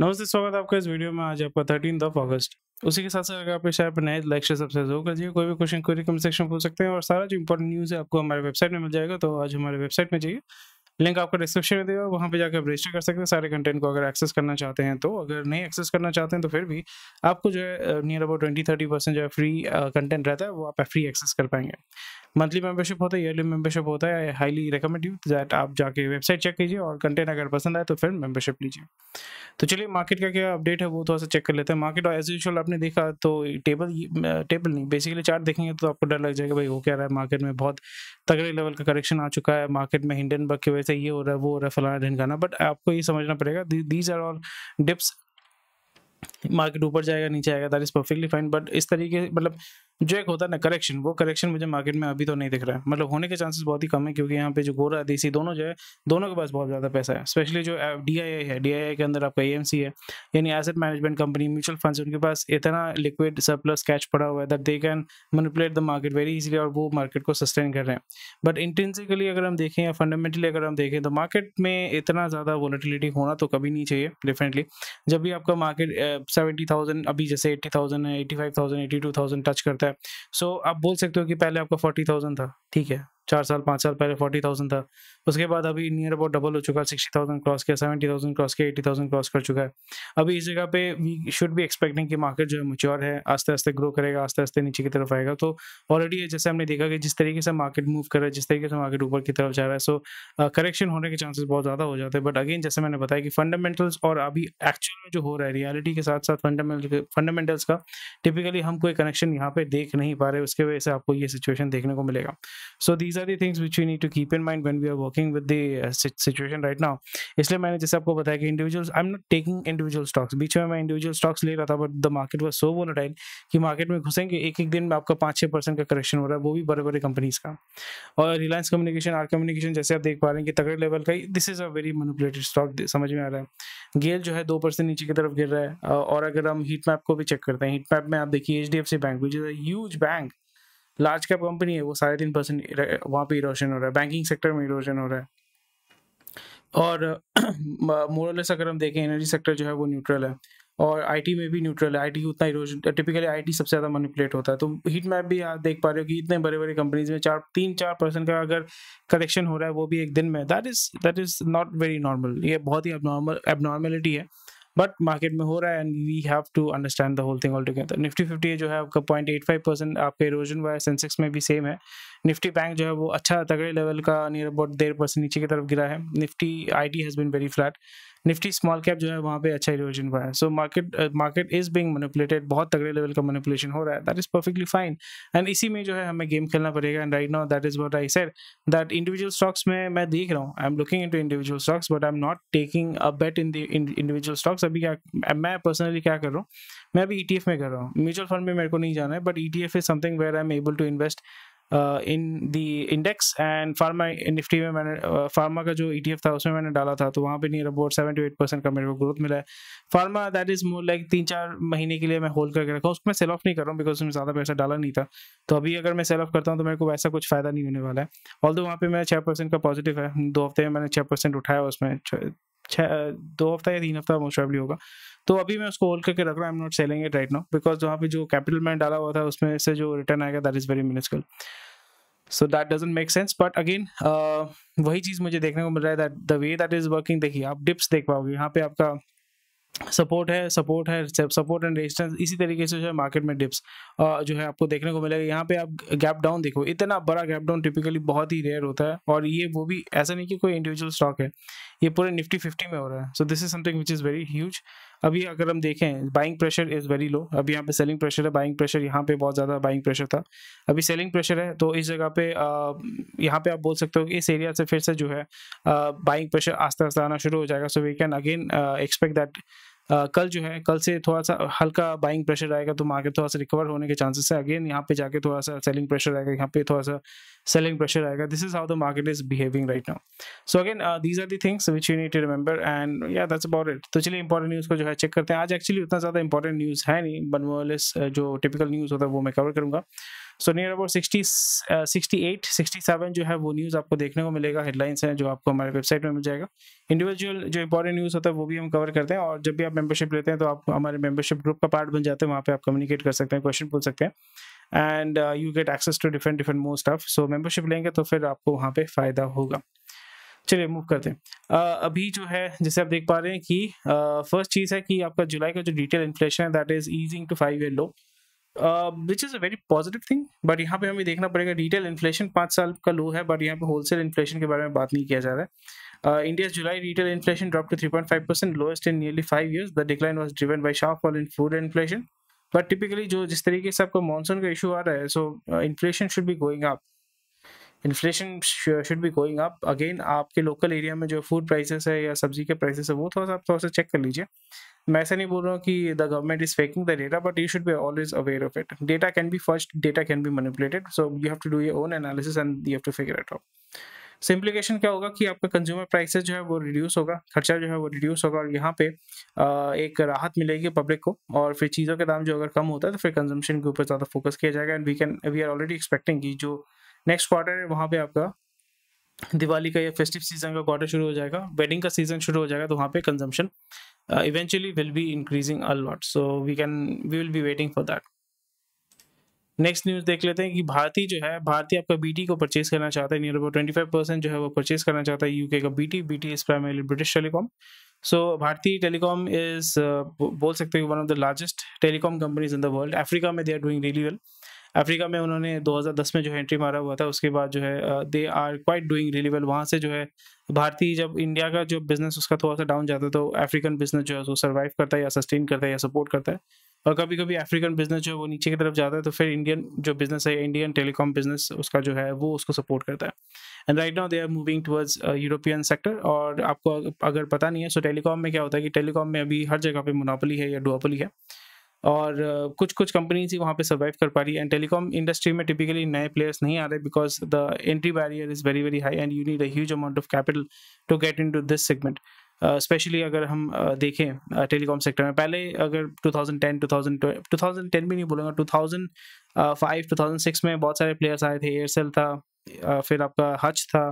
नमस्ते स्वागत आपका इस वीडियो में आज आपका थर्टीन ऑफ अगस्ट उसी के साथ साथ अगर आप इस पर नए लाइक से सबसे कर करिए कोई भी क्वेश्चन क्वेरी कमेंट सेक्शन पूछ सकते हैं और सारा जो इंपॉर्टेंट न्यूज़ है आपको हमारे वेबसाइट में मिल जाएगा तो आज हमारे वेबसाइट में जाइए लिंक आपको डिस्क्रिप्शन में देगा वहाँ पे जाकर आप रजिस्टर कर सकते हैं सारे कंटेंट को अगर एक्सेस करना चाहते हैं तो अगर नहीं एक्सेस करना चाहते हैं तो फिर भी आपको जो है near about twenty thirty percent जो है फ्री कंटेंट uh, रहता है वो आप फ्री एक्सेस कर पाएंगे मंथली मेंबरशिप होता है ईयरली मेंबरशिप होता है I highly recommend you that आप जाके वेबसाइट चेक कीजिए और कंटेंट अगर पसंद आए तो फिर मेंबरशिप लीजिए तो चलिए मार्केट का क्या अपडेट है वो थोड़ा सा चेक कर लेते हैं मार्केट और एज यूजल आपने देखा तो टेबल टेबल नहीं बेसिकली चार्ट देखेंगे तो आपको डर लग जाएगा भाई वो क्या रहा है मार्केट में बहुत तगड़े लेवल का करेक्शन आ चुका है मार्केट में बग की वजह से ये हो रहा है वो हो रहा है फलाना ढिनकाना बट आपको ये समझना पड़ेगा these are all dips market ऊपर जाएगा नीचे आएगा that is perfectly fine but इस तरीके मतलब जो एक होता है ना करेक्शन वो करेक्शन मुझे मार्केट में अभी तो नहीं दिख रहा है मतलब होने के चांसेस बहुत ही कम है क्योंकि यहाँ पे जो गोरा देसी दोनों जो है दोनों के पास बहुत ज़्यादा पैसा है स्पेशली जो डी है डी के अंदर आपका ए है यानी asset management company mutual funds उनके पास इतना लिक्विड सरप्लस कैच पड़ा हुआ है that they can manipulate the market very easily और वो मार्केट को सस्टेन कर रहे हैं बट इंटेंसिकली अगर हम देखें या फंडामेंटली अगर हम देखें तो मार्केट में इतना ज़्यादा वोलेटिलिटी होना तो कभी नहीं चाहिए डेफिनेटली जब भी आपका मार्केट सेवेंटी थाउजेंड अभी जैसे एट्टी थाउजेंड है eighty five thousand eighty two thousand touch करता है है सो so, आप बोल सकते हो कि पहले आपका फोर्टी थाउजेंड था ठीक है चार साल पाँच साल पहले फोर्टी थाउजेंड था उसके बाद अभी नियर अबाउट डबल हो चुका है सिक्सटी थाउजेंड क्रॉस किया सेवेंटी थाउजेंड क्रॉस किया एटी थाउजेंड क्रॉस कर चुका है अभी इस जगह पे वी शुड भी एक्सपेक्टिंग कि मार्केट जो है मच्योर है आस्ते आस्ते ग्रो करेगा आस्ते आस्ते नीचे की तरफ आएगा तो ऑलरेडी जैसे हमने देखा कि जिस तरीके से मार्केट मूव कर रहा है जिस तरीके से मार्केट ऊपर की तरफ जा रहा है सो करेक्शन होने के चांसेस बहुत ज़्यादा हो जाते हैं बट अगेन जैसे मैंने बताया कि फंडामेंटल्स और अभी एक्चुअल में जो हो रहा है रियलिटी के साथ साथ फंडामेंटल फंडामेंटल्स का टिपिकली हम कोई कनेक्शन यहाँ पे देख नहीं पा रहे उसके वजह से आपको ये सिचुएशन देखने को मिलेगा so these are the things which we need to keep in mind when we are working with the uh, situation right now इसलिए मैंने जैसे आपको बताया कि individuals I'm not taking individual stocks बीच में मैं individual stocks ले रहा था but the market was so volatile कि market में घुसेंगे एक एक दिन में आपका पाँच छः परसेंट का करेक्शन हो रहा है वो भी बड़े बड़े कंपनीज का और रिलायंस कम्युनिकेशन आर कम्युनिकेशन जैसे आप देख पा रहे हैं कि तगड़े लेवल का this is a very manipulated stock समझ में आ रहा है गेल जो है दो परसेंट नीचे की तरफ गिर रहा है और अगर हम हीट मैप को भी चेक करते हैं हीट मैप में आप देखिए H D F C bank which is a bank large cap company है वो साढ़े तीन परसेंट वहाँ पर इरोशन हो रहा है बैंकिंग सेक्टर में इरोशन हो रहा है और मोरलेस अगर हम देखें एनर्जी सेक्टर जो है वो न्यूट्रल है और आईटी में भी न्यूट्रल है आईटी उतना इरोजन टिपिकली आईटी सबसे ज़्यादा मैनिपुलेट होता है तो हीट मैप भी आप देख पा रहे हो कि इतने बड़े बड़े कंपनीज में चार तीन चार परसेंट का अगर करेक्शन हो रहा है वो भी एक दिन में that is that is not very normal ये बहुत ही एबनॉर्मल एबनॉर्मेलिटी है बट मार्केट में हो रहा है and we have to understand the whole thing all together Nifty fifty जो है आपका पॉइंट एट फाइव परसेंट आपके इरोजन हुआ है सेंसेक्स में भी सेम है निफ्टी बैंक जो है वो अच्छा तगड़े लेवल का नियर अबाउट डेढ़ परसेंट नीचे की तरफ गिरा है Nifty I D has been very flat Nifty small cap जो है वहाँ पे अच्छा इरोजन हुआ है so market market is being manipulated बहुत तगड़े लेवल का मनिपुलेशन हो रहा है that is perfectly fine and इसी में जो है हमें गेम खेलना पड़ेगा and right now that is what I said that individual stocks में मैं देख रहा हूँ I am looking in to individual stocks but I am not taking a bet in the individual stocks अभी क्या मैं पर्सनली क्या कर रहा हूँ मैं अभी ई e में कर रहा हूँ म्यूचुअल फंड में मेरे को नहीं जाना है but it is something where I am able to invest uh, in the index and pharma Nifty में मैंने फार्मा uh, का जो ई e था उसमें मैंने डाला था तो वहाँ पे near about seven to eight percent का मेरे को ग्रोथ मिला है pharma that is more like तीन चार महीने के लिए मैं होल्ड करके रखा उसमें सेल ऑफ नहीं कर रहा हूँ बिकॉज उसमें ज़्यादा पैसा डाला नहीं था तो अभी अगर मैं सेल ऑफ करता हूँ तो मेरे को वैसा कुछ फायदा नहीं होने वाला है ऑल दो वहाँ पे मेरा छः परसेंट का पॉजिटिव है दो हफ्ते में मैंने छः परसेंट उठाया उसमें छः दो हफ्ता या तीन हफ्ता मोस्ट प्रॉब्ली होगा तो अभी मैं उसको होल्ड करके रख रहा हूँ I am not selling it right now because वहाँ पे जो कैपिटल मैंने डाला हुआ था उसमें से जो रिटर्न आएगा that is very minuscule so that doesn't make sense but again वही चीज़ मुझे देखने को मिल रहा है that the way that is working देखिए आप डिप्स देख पाओगे यहाँ पे आपका सपोर्ट है सपोर्ट है सपोर्ट एंड रेजिस्टेंस इसी तरीके से जो है मार्केट में डिप्स जो है आपको देखने को मिलेगा यहाँ पे आप गैप डाउन देखो इतना बड़ा गैप डाउन टिपिकली बहुत ही रेयर होता है और ये वो भी ऐसा नहीं कि कोई इंडिविजुअल स्टॉक है ये पूरे निफ्टी फिफ्टी में हो रहा है so this is something which is very huge अभी अगर हम देखें buying pressure is very low अभी यहाँ पे सेलिंग प्रेशर है बाइंग प्रेशर यहाँ पे बहुत ज़्यादा बाइंग प्रेशर था अभी सेलिंग प्रेशर है तो इस जगह पे यहाँ पे आप बोल सकते हो कि इस एरिया से फिर से जो है बाइंग प्रेशर आस्ते आस्ते आना शुरू हो जाएगा so we can again expect that ah, कल जो है कल से थोड़ा सा हल्का बाइंग प्रेशर आएगा तो मार्केट थोड़ा सा रिकवर होने के चांसेस है अगेन यहाँ पे जाके थोड़ा सा सेलिंग प्रेशर आएगा यहाँ पे थोड़ा सा सेलिंग प्रेशर आएगा this is how the market is behaving right now so again these are the things which you need to remember and yeah that's about it तो चलिए इंपॉर्टेंट न्यूज़ को जो है चेक करते हैं आज एक्चुअली उतना ज़्यादा इंपॉर्टेंट न्यूज़ है नहीं बन जो टिपिकल न्यूज़ होता है वो मैं कवर करूँगा so near about sixty sixty eight sixty seven जो है वो न्यूज़ आपको देखने को मिलेगा हेडलाइंस हैं जो आपको हमारे वेबसाइट में मिल जाएगा इंडिविजुअल जो इंपॉर्टेंट न्यूज़ होता है वो भी हम कवर करते हैं और जब भी आप मेंबरशिप लेते हैं तो आप हमारे मेंबरशिप ग्रुप का पार्ट बन जाते हैं वहाँ पर आप कम्युनिकेट कर सकते हैं क्वेश्चन पूछ सकते हैं and you get access to different different most of so membership लेंगे तो फिर आपको वहाँ पर फ़ायदा होगा चलिए मूव करते हैं uh, अभी जो है जैसे आप देख पा रहे हैं कि फर्स्ट uh, चीज़ है कि आपका जुलाई का जो डिटेल इन्फ्लेशन है that is easing to five year low which is a very positive thing but यहाँ पे हमें देखना पड़ेगा रिटेल इन्फ्लेशन पाँच साल का लो है बट यहाँ पे होलसेल इन्फ्लेशन के बारे में बात नहीं किया जा रहा है India July retail inflation drop to three point five percent lowest in nearly five year the decline was driven by sharp fall in food inflation but typically जो जिस तरीके से आपको मानसून का इशू आ रहा है so inflation should be going up inflation should be going up again आपके लोकल एरिया में जो फूड प्राइसेस है या सब्जी के प्राइसेस है वो थोड़ा सा आप थोड़ा सा चेक कर लीजिए मैं ऐसा नहीं बोल रहा हूँ कि the government is faking the data but you should be always aware of it data can be first data can be manipulated so you have to do your own analysis and you have to figure it out क्या होगा कि आपका consumer prices जो है वो reduce होगा खर्चा जो है वो रिड्यूस होगा और यहाँ पे एक राहत मिलेगी पब्लिक को और फिर चीज़ों के दाम जो अगर कम होता है तो फिर कंजम्पशन के ऊपर ज़्यादा फोकस किया जाएगा and we can we are already expecting कि जो नेक्स्ट क्वार्टर है वहाँ पे आपका दिवाली का या फेस्टिव सीजन का क्वार्टर शुरू हो जाएगा वेडिंग का सीजन शुरू हो जाएगा तो वहाँ पे consumption eventually will be increasing all a lot so we can we will be waiting for that next news देख लेते हैं कि भारती जो है भारती आपका बीटी को परचेज करना चाहता है near about twenty five percent जो है वो परचेज करना चाहता है यूके का BT BT is primary British telecom so Bharti telecom is बोल सकते हैं one of the largest telecom companies in the world Africa में they are doing really well Africa में उन्होंने 2010 में जो एंट्री मारा हुआ था उसके बाद जो है they are quite doing really well वहाँ से जो है भारतीय जब इंडिया का जो बिजनेस उसका थोड़ा सा डाउन जाता है तो अफ्रीकन बिजनेस जो है वो सर्वाइव करता है या सस्टेन करता है या सपोर्ट करता है और कभी कभी अफ्रीकन बिजनेस जो है वो नीचे की तरफ जाता है तो फिर इंडियन जो बिजनेस है इंडियन टेलीकॉम बिजनेस उसका जो है वो उसको सपोर्ट करता है and right now they are moving towards European sector और आपको अगर पता नहीं है सो टेलीकॉम में क्या होता है कि टेलीकॉम में अभी हर जगह पे मोनोपली है या डुआपली है और कुछ कुछ कंपनीज ही वहाँ पे सर्वाइव कर पा रही है एंड टेलीकॉम इंडस्ट्री में टिपिकली नए प्लेयर्स नहीं आ रहे because the entry barrier is very very high and you need a huge amount of capital to get in to this segment specially अगर हम देखें टेलीकॉम सेक्टर में पहले अगर 2010 2012 2010 भी नहीं बोलूँगा 2005 2006 में बहुत सारे प्लेयर्स आए थे एयरसेल था फिर आपका हज था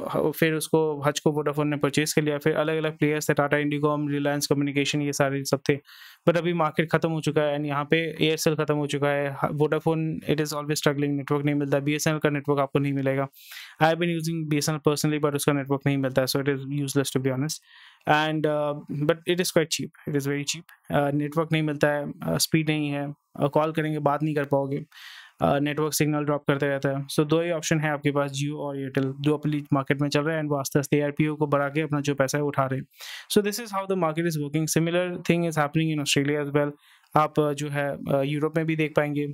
फिर उसको हज को वोडाफोन ने परचेज कर लिया फिर अलग अलग प्लेयर्स थे टाटा इंडिकॉम रिलायंस कम्युनिकेशन ये सारे सब थे बट अभी मार्केट खत्म हो चुका है एंड यहाँ पे एयरसेल खत्म हो चुका है Vodafone it is always struggling network नहीं मिलता बी का नेटवर्क आपको नहीं मिलेगा I have been using B S personally but उसका नेटवर्क नहीं मिलता है so it is useless to be honest and but it is quite cheap it is very cheap network नहीं मिलता है स्पीड uh, नहीं है कॉल uh, करेंगे बात नहीं कर पाओगे नेटवर्क सिग्नल ड्रॉप करते रहता है सो so, दो ही ऑप्शन है आपके पास जियो और एयरटेल जो अपनी मार्केट में चल रहा है एंड वो आस्ते आस्ते आर को बढ़ा के अपना जो पैसा है उठा रहे हैं so this is how the market is working similar thing is happening in Australia as well आप जो है यूरोप में भी देख पाएंगे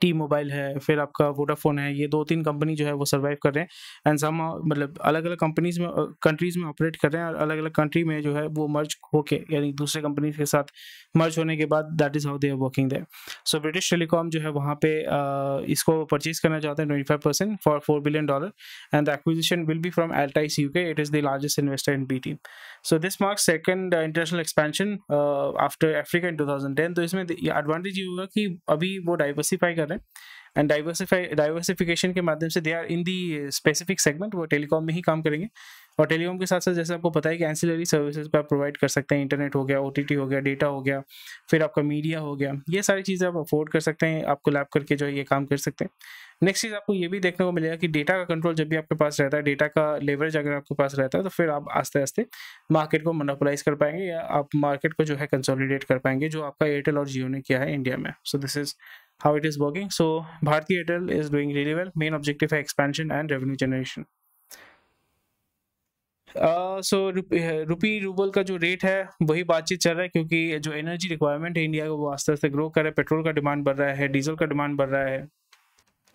टी मोबाइल है फिर आपका वोडाफोन है ये दो तीन कंपनी जो है वो सर्वाइव कर रहे हैं एंड सम मतलब अलग अलग कंपनीज में कंट्रीज में ऑपरेट कर रहे हैं और अलग अलग कंट्री में जो है वो मर्ज होके यानी दूसरे कंपनीज के साथ मर्ज होने के बाद that is how they are working there so British telecom जो है वहाँ पे uh, इसको परचेज करना चाहते हैं twenty five percent for four billion dollar and the acquisition will be from Altice U K it is the largest investor in B T so this marks second international expansion after Africa in two thousand ten तो इसमें advantage ये होगा कि अभी वो diversified diversify कर रहे हैं एंड डाइवर्सिफाई डाइवर्सिफिकेशन के माध्यम से they are in the specific segment वो टेलीकॉम में ही काम करेंगे और टेलीकॉम के साथ साथ जैसे आपको पता है कि एंसिलरी सर्विसेज पर आप प्रोवाइड कर सकते हैं इंटरनेट हो गया ओ हो गया डेटा हो गया फिर आपका मीडिया हो गया ये सारी चीज़ें आप अफोर्ड कर सकते हैं आपको कोलैब करके जो है ये काम कर सकते हैं नेक्स्ट चीज़ आपको ये भी देखने को मिलेगा कि डेटा का कंट्रोल जब भी आपके पास रहता है डेटा का लेवरेज अगर आपके पास रहता है तो फिर आप आस्ते आस्ते मार्केट को मोनोपोलाइज कर पाएंगे या आप मार्केट को जो है कंसोलिडेट कर पाएंगे जो आपका एयरटेल और जियो ने किया है इंडिया में so this is how it is working. So Bharti Airtel is doing really well. Main objective is expansion and revenue generation. So rupee rouble का जो रेट है वही बातचीत चल रहा है क्योंकि जो एनर्जी रिक्वायरमेंट है इंडिया का वो आस्ते आस्ते ग्रो कर रहा है पेट्रोल का डिमांड बढ़ रहा है डीजल का डिमांड बढ़ रहा है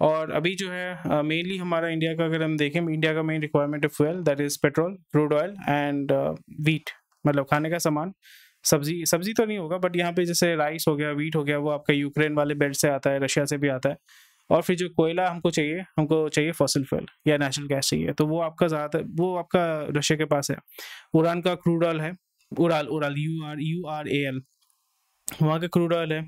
और अभी जो है मेनली uh, हमारा इंडिया का अगर हम देखें इंडिया का मेन रिक्वायरमेंट है fuel that is petrol crude oil and wheat मतलब खाने का सामान सब्जी सब्जी तो नहीं होगा बट यहाँ पे जैसे राइस हो गया वीट हो गया वो आपका यूक्रेन वाले बेल्ट से आता है रशिया से भी आता है और फिर जो कोयला हमको चाहिए हमको चाहिए फसल फल या नेचुरल गैस चाहिए तो वो आपका ज़्यादातर वो आपका रशिया के पास है उड़ान का क्रूड ऑयल है उड़ाल उड़ाल U R U R A L वहाँ का क्रूड ऑयल है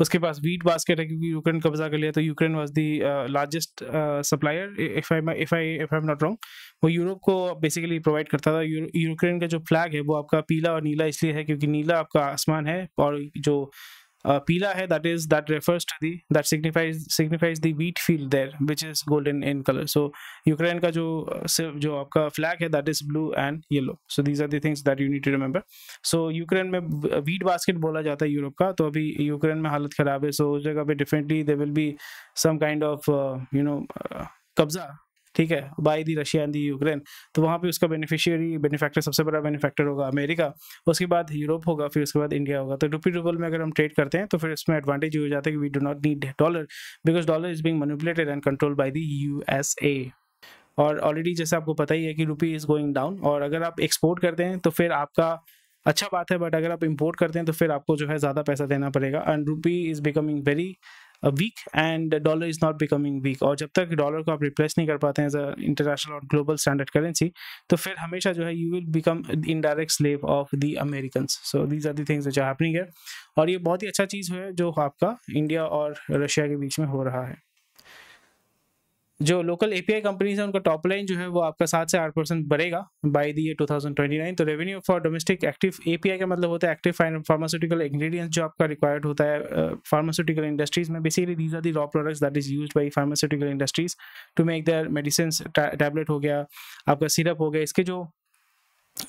उसके पास वीट बास्केट है क्योंकि यूक्रेन कब्जा कर लिया तो Ukraine was the largest supplier if I if I if I am not wrong वो यूरोप को बेसिकली प्रोवाइड करता था यूक्रेन का जो फ्लैग है वो आपका पीला और नीला इसलिए है क्योंकि नीला आपका आसमान है और जो uh, pila hai that is that refers to the that signifies signifies the wheat field there which is golden in color so ukraine ka jo jo aapka flag hai that is blue and yellow so these are the things that you need to remember so ukraine mein wheat basket bola jata hai europe ka to abhi ukraine mein halat kharab hai so us jagah pe definitely there will be some kind of uh, you know uh, कब्जा ठीक है by the Russia and the Ukraine तो वहाँ पे उसका beneficiary benefactor सबसे बड़ा benefactor होगा अमेरिका उसके बाद यूरोप होगा फिर उसके बाद इंडिया होगा तो रुपी रूबल में अगर हम ट्रेड करते हैं तो फिर इसमें एडवांटेज हो जाता है कि we do not need dollar because dollar is being manipulated and control by the U S A और ऑलरेडी जैसे आपको पता ही है कि रुपी इज़ गोइंग डाउन और अगर आप एक्सपोर्ट करते हैं तो फिर आपका अच्छा बात है बट अगर आप इम्पोर्ट करते हैं तो फिर आपको जो है ज़्यादा पैसा देना पड़ेगा and rupee is becoming very weak and dollar is not becoming weak और जब तक डॉलर को आप रिप्लेस नहीं कर पाते हैं एज अ इंटरनेशनल और ग्लोबल स्टैंडर्ड करेंसी तो फिर हमेशा जो है you will become in direct slave of the American so these are things things जो हैपनिंग है और ये बहुत ही अच्छा चीज़ है जो आपका इंडिया और रशिया के बीच में हो रहा है जो लोकल एपीआई कंपनीज है उनका टॉप लाइन जो है वो आपका सात से आठ परसेंट बढ़ेगा by the two thousand twenty nine तो revenue for domestic active API का मतलब होता है एक्टिव फार्मास्यूटिकल इंग्रेडिएंट्स जो आपका रिक्वायर्ड होता है फार्मास्यूटिकल इंडस्ट्रीज में basically these are the raw products that is use by pharmaceutical industries to make their medicine tablet हो गया आपका सिरप हो गया इसके जो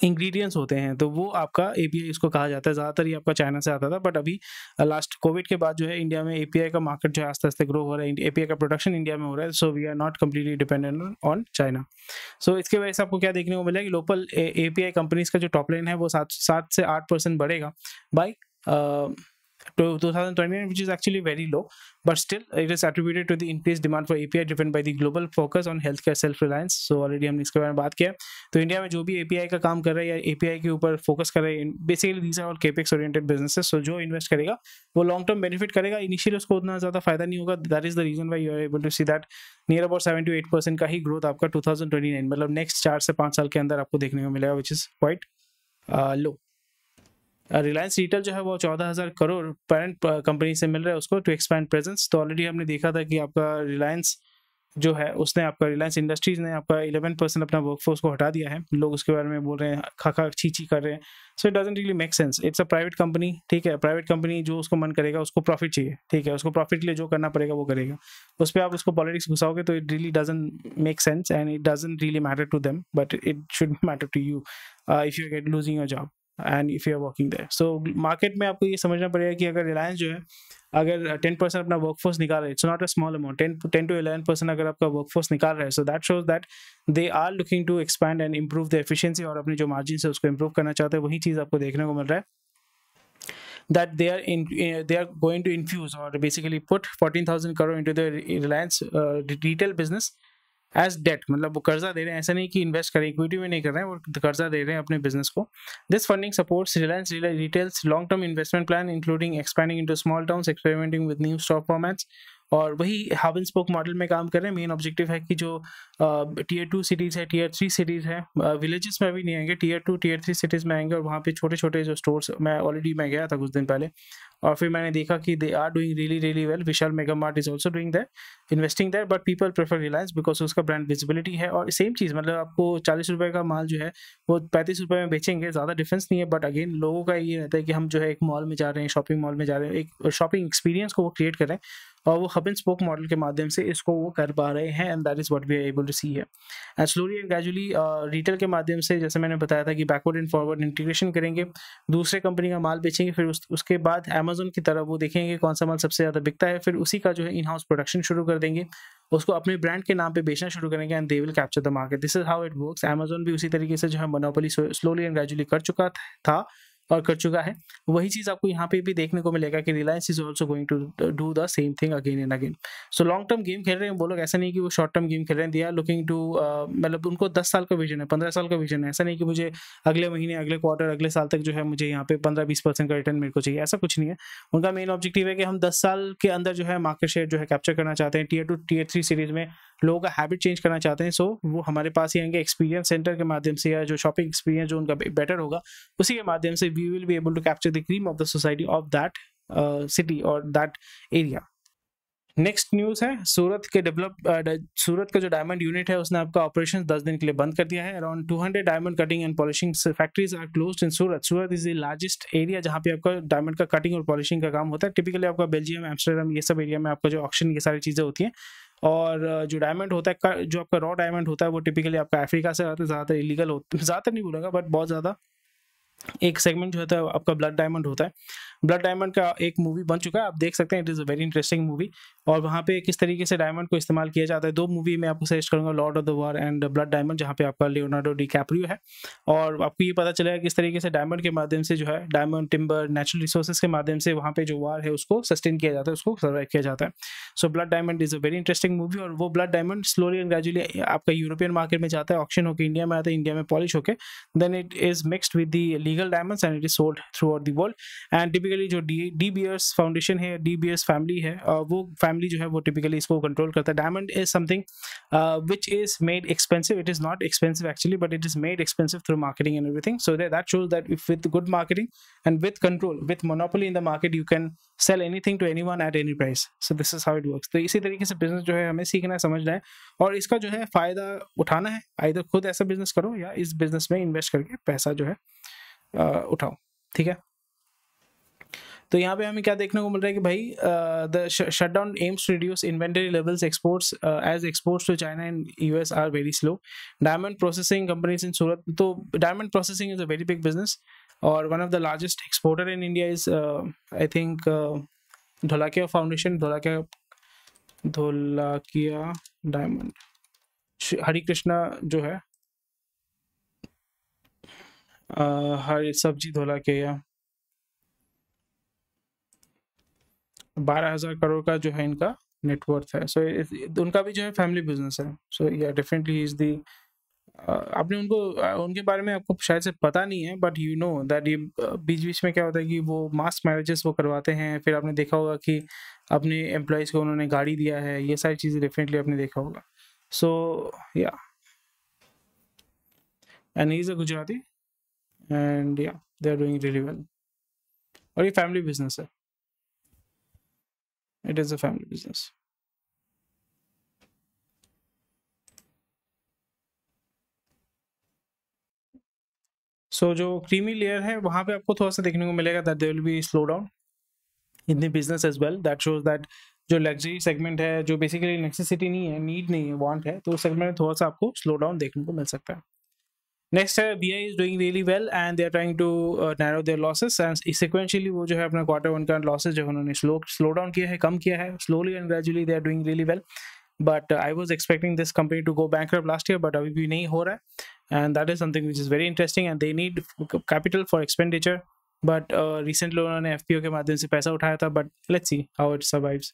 इंग्रेडिएंट्स होते हैं तो वो आपका एपीआई इसको कहा जाता है ज़्यादातर ये आपका चाइना से आता था बट अभी लास्ट कोविड के बाद जो है इंडिया में एपीआई का मार्केट जो है आस्ते आस्ते ग्रो हो रहा है एपीआई का प्रोडक्शन इंडिया में हो रहा है so we are not completely dependent on China so इसके वजह से आपको क्या देखने को मिलेगा कि लोकल ए पी कंपनीज का जो टॉप लाइन है वो सात सात से आठ परसेंट बढ़ेगा बाई तो to 2029, which is actually very low, but still it is attributed to the increased demand for API driven by the global focus on healthcare self reliance. So already हमने इसके बारे में बात किया तो इंडिया में जो भी API का काम कर रहा है या API के ऊपर फोकस कर रहा है basically these are all capex oriented businesses so जो इन्वेस्ट करेगा वो लॉन्ग टर्म बेनिफिट करेगा इनिशियल उसको उतना ज़्यादा फायदा नहीं होगा that is the reason why you are able to see that near about seven to eight percent का ही ग्रोथ आपका टू थाउजेंड ट्वेंटी नाइन मतलब नेक्स्ट चार से पाँच साल के अंदर आपको देखने को मिलेगा which is quite low Reliance uh, retail जो है वो चौदह हज़ार करोड़ पेरेंट कंपनी uh, से मिल रहा है उसको टू एक्सपैंड प्रेजेंस तो ऑलरेडी हमने देखा था कि आपका रिलायंस जो है उसने आपका रिलायंस इंडस्ट्रीज ने आपका इलेवन परसेंट अपना वर्कफोर्स को हटा दिया है लोग उसके बारे में बोल रहे हैं खाखा छी छी कर रहे हैं so it doesn't really make sense it's a private company ठीक है प्राइवेट कंपनी जो उसको मन करेगा उसको प्रॉफिट चाहिए ठीक है उसको प्रॉफिट के लिए जो करना पड़ेगा वो करेगा उस पर आप उसको पॉलिटिक्स घुसाओगे तो it really doesn't make sense and it doesn't really matter to them but it should matter to you if you get losing your job and if you are working there so market में आपको ये समझना पड़ेगा कि अगर रिलायंस जो है अगर टेन परसेंट अपना वर्क फोर्स निकाल रहे it's not a small amount ten ten to eleven percent अगर आपका वर्क फोर्स निकाल रहे हैं so that shows that they are looking to expand and improve the efficiency और अपने जो मार्जिन है उसको इम्प्रूव करना चाहते हैं वही चीज़ आपको देखने को मिल रहा है that they are in they are going to infuse और basically put fourteen thousand crore into the reliance uh, retail business as debt मतलब वो कर्जा दे रहे हैं ऐसा नहीं कि इन्वेस्ट करें इक्विटी में नहीं कर रहे हैं वो कर्जा दे रहे हैं अपने बिजनेस को this funding supports Reliance retail's long term investment plan including in to small town experimenting with new stock formats और वही हावन स्पोक मॉडल में काम कर रहे हैं मेन ऑब्जेक्टिव है कि जो टीयर टू सिटीज़ है टीयर थ्री सिटीज़ है विलेजेस में भी नहीं आएंगे tier two tier three cities में आएंगे और वहाँ पे छोटे छोटे जो स्टोर्स मैं ऑलरेडी मैं गया था कुछ दिन पहले और फिर मैंने देखा कि they are doing really really well Vishal mega mart is also doing that investing that but people prefer Reliance because उसका ब्रांड विजिबिलिटी है और सेम चीज़ मतलब आपको चालीस रुपये का माल जो है वो पैंतीस रुपये में बेचेंगे ज़्यादा डिफरेंस नहीं है बट अगेन लोगों का ये रहता है कि हम जो है एक मॉल में जा रहे हैं शॉपिंग मॉल में जा रहे हैं एक शॉपिंग एक्सपीरियंस को वो क्रिएट करें और वो हब एंड स्पोक मॉडल के माध्यम से इसको वो कर पा रहे हैं and that is what we are able to see है and slowly and gradually retail के माध्यम से जैसे मैंने बताया था कि बैकवर्ड एंड फॉरवर्ड इंटीग्रेशन करेंगे दूसरे कंपनी का माल बेचेंगे फिर उस, उसके बाद अमेजोन की तरफ वो देखेंगे कौन सा माल सबसे ज़्यादा बिकता है फिर उसी का जो है इन हाउस प्रोडक्शन शुरू कर देंगे उसको अपने ब्रांड के नाम पे बेचना शुरू करेंगे and they will capture the market this is how it works Amazon भी उसी तरीके से जो है मोनोपोली स्लोली एंड ग्रेजुअली कर चुका था और कर चुका है वही चीज आपको यहाँ पे भी देखने को मिलेगा कि Reliance is also going to do the same thing again and again so long term game खेल रहे हैं वो लोग ऐसा नहीं कि वो शॉर्ट टर्म गेम खेल रहे हैं दिया लुकिंग टू मतलब उनको दस साल का विजन है पंद्रह साल का विजन है ऐसा नहीं कि मुझे अगले महीने अगले क्वार्टर अगले साल तक जो है मुझे यहाँ पे पंद्रह बीस परसेंट का रिटर्न मेरे को चाहिए ऐसा कुछ नहीं है उनका मेन ऑब्जेक्टिव है कि हम दस साल के अंदर जो है मार्केट शेयर जो है कैप्चर करना चाहते हैं tier two tier three series में लोगों का हैबिट चेंज करना चाहते हैं सो वो हमारे पास ही आएंगे एक्सपीरियंस सेंटर के माध्यम से या जो शॉपिंग एक्सपीरियंस जो उनका बेटर होगा उसी के माध्यम से we will be able to capture the cream of the society of that city और दैट एरिया नेक्स्ट न्यूज है सूरत के डेवलप uh, सूरत का जो डायमंड यूनिट है उसने आपका ऑपरेशन दस दिन के लिए बंद कर दिया है around two hundred diamond cutting and polishing factories are close in Surat Surat is the largest area जहाँ पे आपका डायमंड का कटिंग और पॉलिशिंग का काम होता है टिपिकली आपका बेल्जियम एम्स्टरडम ये सब एरिया में आपका जो ऑक्शन ये सारी चीज़ें होती हैं और जो डायमंड होता है जो आपका रॉ डायमंड होता है वो टिपिकली आपका अफ्रीका से आता है ज़्यादातर इलीगल होता है ज़्यादातर नहीं बोलूँगा बट बहुत ज़्यादा एक सेगमेंट जो तो होता है आपका ब्लड डायमंड होता है ब्लड डायमंड का एक मूवी बन चुका है आप देख सकते हैं it is a very interesting movie और वहाँ पे किस तरीके से डायमंड को इस्तेमाल किया जाता है दो मूवी मैं आपको सजेस्ट करूँगा lord of the war and blood diamond जहाँ पे आपका लियोनार्डो डी कैप्रियो है और आपको ये पता चलेगा किस तरीके से डायमंड के माध्यम से जो है डायमंड टिम्बर नेचुरल रिसोर्सेज के माध्यम से वहाँ पे जो वार है उसको सस्टेन किया जाता है उसको सर्वाइव किया जाता है so blood diamond is a very interesting movie और वो blood diamond slowly and gradually आपका यूरोपियन मार्केट में जाता है ऑप्शन होकर इंडिया में आता है इंडिया में पॉलिश होकर then it is mixed with the illegal diamonds and it is sold throughout the world and typically जो डी डी बियर्स फाउंडेशन है डी बियर्स फैमिली है वो फैमिली जो है वो टिपिकली इसको कंट्रोल करता है diamond is something which is made expensive it is not expensive actually but it is made expensive through marketing and everything so that shows that if with good marketing and with control with monopoly in the market you can sell anything to anyone at any price so this is how it works तो इसी तरीके से business जो है हमें सीखना है समझना है और इसका जो है फायदा उठाना है आइधर खुद ऐसा बिजनेस करो या इस बिजनेस में इन्वेस्ट करके पैसा जो है उठाओ ठीक है तो यहाँ पे हमें क्या देखने को मिल रहा है कि भाई the shut down aims reduce inventory levels exports as exports to China and US are very slow diamond processing companies in Surat तो diamond processing is a very big business और one of the largest exporter in India is I think Dholakia foundation Dholakia Dholakia diamond Hari Krishna जो है हर सब्जी धोला के या बारह हजार करोड़ का जो है इनका नेटवर्थ है सो so, उनका भी जो है फैमिली बिजनेस है सो या डेफिनेटली इज दी आपने उनको उनके बारे में आपको शायद से पता नहीं है बट यू नो दैट ये बीच बीच में क्या होता है कि वो मास मैरिजेस वो करवाते हैं फिर आपने देखा होगा कि अपने एम्प्लॉयज़ को उन्होंने गाड़ी दिया है ये सारी चीज़ें डेफिनेटली आपने देखा होगा so yeah and is a Gujarati and yeah they are doing really well और ये फैमिली बिजनेस है it is a family business so जो क्रीमी लेयर है वहाँ पे आपको थोड़ा सा देखने को मिलेगा that they will be slow down in the business as well that shows that जो लग्जरी सेगमेंट है जो बेसिकली नेसेसिटी नहीं है नीड नहीं है वांट है तो उस सेगमेंट में थोड़ा सा आपको स्लो डाउन देखने को मिल सकता है नेक्स्ट है B I is doing really well and they are trying to narrow their losses and sequentially वो जो है अपना क्वार्टर वन का लॉसेज जो उन्होंने स्लो स्लो डाउन किया है कम किया है slowly and gradually they are doing really well but I was expecting this company to go bank last year but अभी भी नहीं हो रहा है and that is something which is very interesting and they need capital for expenditure but recently उन्होंने F P O के माध्यम से पैसा उठाया था but let's see how it survives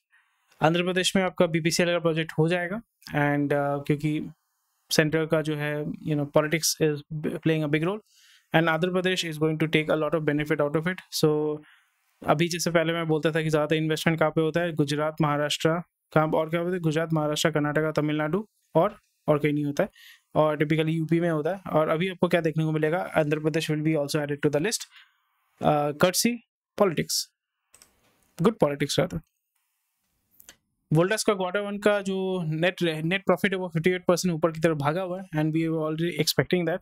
Andhra Pradesh में आपका बी पी सी एल का प्रोजेक्ट हो जाएगा एंड uh, क्योंकि सेंटर का जो है you know politics is playing a big role and Andhra Pradesh is going to take a lot of benefit out of it so अभी जैसे पहले मैं बोलता था कि ज़्यादा इन्वेस्टमेंट कहाँ पे होता है गुजरात महाराष्ट्र कहाँ और क्या होता है गुजरात महाराष्ट्र कर्नाटका तमिलनाडु और और कहीं नहीं होता है और टिपिकली यूपी में होता है और अभी आपको क्या देखने को मिलेगा Andhra Pradesh will be also added to the list कर्सी पॉलिटिक्स गुड पॉलिटिक्स रहता है वोल्टास का क्वार्टर वन का जो नेट नेट प्रॉफिट है वो एट परसेंट ऊपर की तरफ भागा हुआ है and we already expecting that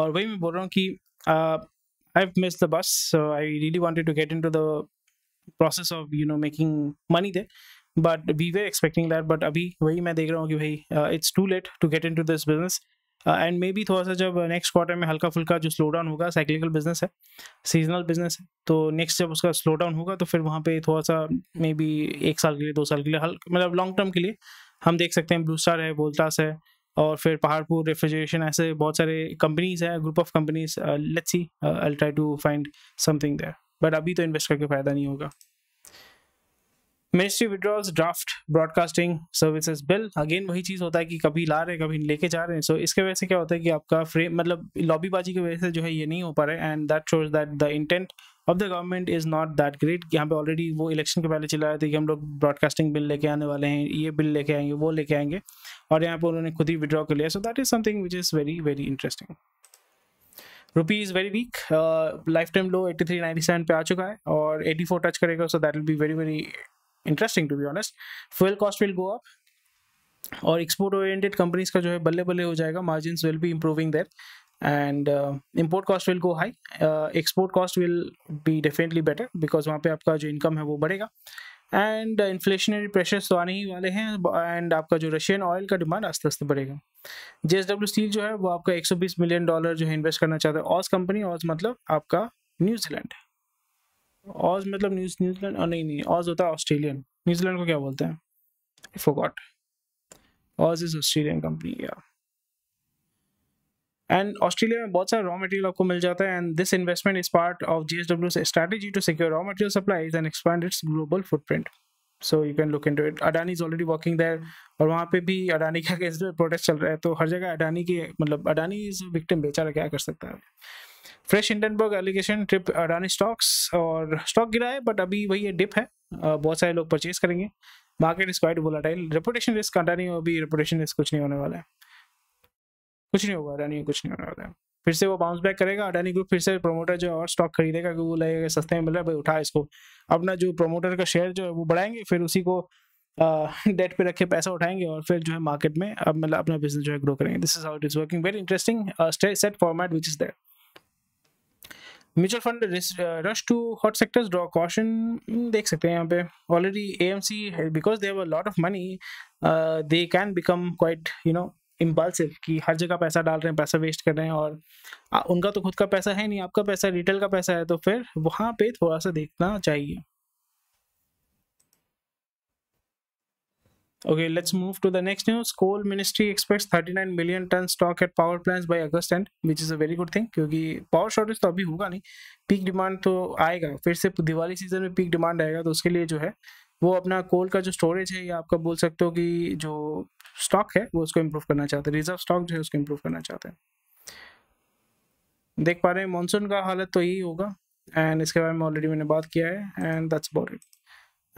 और वही मैं बोल रहा हूँ कि आई miss the bus I really wanted to get into the process of you know making money they but we were expecting that बट अभी वही मैं देख रहा हूँ कि भाई it's too late to get in this business and maybe थोड़ा सा जब नेक्स्ट क्वार्टर में हल्का फुल्का जो स्लो डाउन होगा साइक्लिकल बिजनेस है सीजनल बिजनेस है तो नेक्स्ट जब उसका स्लो डाउन होगा तो फिर वहाँ पे थोड़ा सा मे बी एक साल के लिए दो साल के लिए हल्का मतलब लॉन्ग टर्म के लिए हम देख सकते हैं ब्लू स्टार है बोलतास है और फिर पहाड़पुर रेफ्रिजरेशन ऐसे बहुत सारे कंपनीज हैं group of companies let's see I try to find something there but अभी तो इन्वेस्ट करके फ़ायदा नहीं होगा ministry withdrawals draft broadcasting services bill again वही चीज़ होता है कि कभी ला रहे हैं कभी लेके जा रहे हैं सो so, इसके वजह से क्या होता है कि आपका फ्रेम मतलब लॉबीबाजी की वजह से जो है ये नहीं हो पा रहा है and that shows that the intent of the government is not that great यहाँ पे ऑलरेडी वो इलेक्शन के पहले चला रहे थे कि हम लोग ब्रॉडकास्टिंग बिल लेके आने वाले हैं ये बिल लेके आएंगे वो लेके आएंगे और यहाँ पर उन्होंने खुद ही विड्रॉ कर लिया so that is something which is very very interesting rupee is very weak lifetime low eighty three ninety seven पे आ चुका है और एटी फोर टच करेगा so that will be very very interesting to be honest fuel cost will go up और export oriented companies का जो है बल्ले बल्ले हो जाएगा margin will be improving there and import cost will go high export cost will be definitely better because वहाँ पे आपका जो इनकम है वो बढ़ेगा एंड इन्फ्लेशनरी प्रेशर्स तो आने ही वाले हैं एंड आपका जो रशियन ऑयल का डिमांड आस्ते आस्ते बढ़ेगा जे एस डब्ल्यू स्टील जो है वो आपका एक सौ बीस मिलियन डॉलर जो है इन्वेस्ट करना चाहता है ऑस कंपनी ऑस मतलब आपका न्यूजीलैंड है ऑज मतलब न्यूज न्यूजीलैंड oh, नहीं नहीं ऑज होता है ऑस्ट्रेलियन न्यूजीलैंड को क्या बोलते हैं आई फॉरगॉट ऑज इज ऑस्ट्रेलियन कंपनी या एंड ऑस्ट्रेलिया में बहुत सारे रॉ मटेरियल आपको मिल जाता है and this investment is part of G S W strategy to secure raw material supplies and expand its global footprint so you can look into it Adani is already working there और वहाँ पे भी अडानी का protest चल रहा है तो हर जगह अडानी की मतलब अडानी इज विक्टिम बेचारा क्या कर सकता है फ्रेश इंडनबर्ग एलिगेशन ट्रिप अडानी स्टॉक्स और स्टॉक गिरा है बट अभी वही है डिप है uh, बहुत सारे लोग परचेज करेंगे मार्केट इज क्वाइट टाइल रेपुटेशन रिस्क अडानी अभी रेपुटेशन रिस्क कुछ नहीं होने वाला है कुछ नहीं होगा अडानी कुछ नहीं होने वाला है फिर से वो बाउंस बैक करेगा अडानी ग्रुप फिर से प्रमोटर जो और स्टॉक खरीदेगा क्योंकि वो लगेगा सस्ते में मिल रहा है भाई उठा इसको अपना जो प्रमोटर का शेयर जो है वो बढ़ाएंगे फिर उसी को डेट uh, पे रखे पैसा उठाएंगे और फिर जो है मार्केट में अब मतलब अपना बिजनेस जो है ग्रो करेंगे this is how it is working very interesting set format which is that mutual fund rush to hot sectors draw caution देख सकते हैं यहाँ पे already A M C because they've lot of money they can become quite you know impulsive कि हर जगह पैसा डाल रहे हैं पैसा वेस्ट कर रहे हैं और आ, उनका तो खुद का पैसा है नहीं आपका पैसा रिटेल का पैसा है तो फिर वहाँ पे थोड़ा सा देखना चाहिए Okay, let's move to the next news. Coal Ministry expects 39 million ton stock at power plants by August end, which is a very good thing क्योंकि पावर शॉर्टेज तो अभी होगा नहीं पीक डिमांड तो आएगा फिर से दिवाली सीजन में पीक डिमांड आएगा तो उसके लिए जो है वो अपना कोल का जो स्टोरेज है या आपका बोल सकते हो कि जो स्टॉक है वो उसको इम्प्रूव करना चाहते हैं रिजर्व स्टॉक जो है उसको इम्प्रूव करना चाहते हैं देख पा रहे हैं मानसून का हालत तो यही होगा एंड इसके बारे में ऑलरेडी मैंने बात किया है and that's about it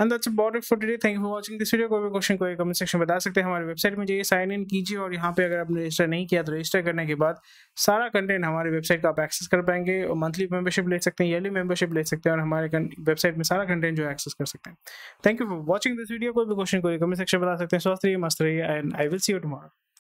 and that's about it for today thank you for watching this video कोई भी क्वेश्चन कोई कमेंट सेक्शन में बता सकते हैं हमारे वेबसाइट में जाइए साइन इन कीजिए और यहाँ पे अगर आपने रजिस्टर नहीं किया तो रजिस्टर करने के बाद सारा कंटेंट हमारे वेबसाइट का आप एक्सेस कर पाएंगे और मंथली मेंबरशिप ले सकते हैं ईयरली मेंबरशिप ले सकते हैं और हमारे वेबसाइट में सारा कंटेंट जो है एक्सेस कर सकते हैं thank you for watching this video कोई भी क्वेश्चन कोई कमेंट सेक्शन बता सकते हैं स्वस्थ रहिए मस्त रहिए and I will see you tomorrow